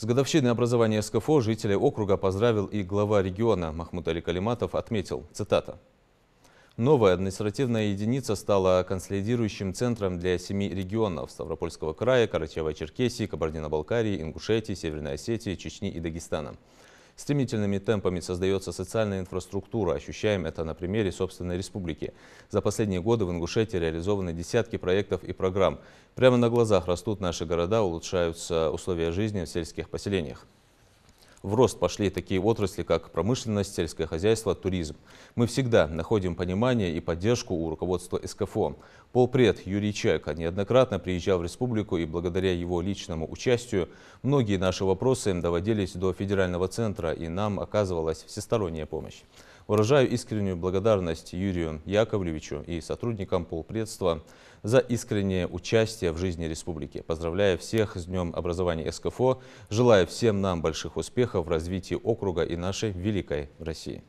С годовщиной образования СКФО жителей округа поздравил и глава региона Махмуд Али Калиматов отметил, цитата, Новая административная единица стала консолидирующим центром для семи регионов Ставропольского края, Карачаева-Черкесии, Кабардино-Балкарии, Ингушетии, Северной Осетии, Чечни и Дагестана. Стремительными темпами создается социальная инфраструктура. Ощущаем это на примере собственной республики. За последние годы в Ингушетии реализованы десятки проектов и программ. Прямо на глазах растут наши города, улучшаются условия жизни в сельских поселениях. В рост пошли такие отрасли, как промышленность, сельское хозяйство, туризм. Мы всегда находим понимание и поддержку у руководства СКФО. Полпред Юрий Чайка неоднократно приезжал в республику, и благодаря его личному участию многие наши вопросы доводились до федерального центра, и нам оказывалась всесторонняя помощь. Выражаю искреннюю благодарность Юрию Яковлевичу и сотрудникам полпредства за искреннее участие в жизни республики. Поздравляю всех с Днем образования СКФО. Желаю всем нам больших успехов в развитии округа и нашей великой России.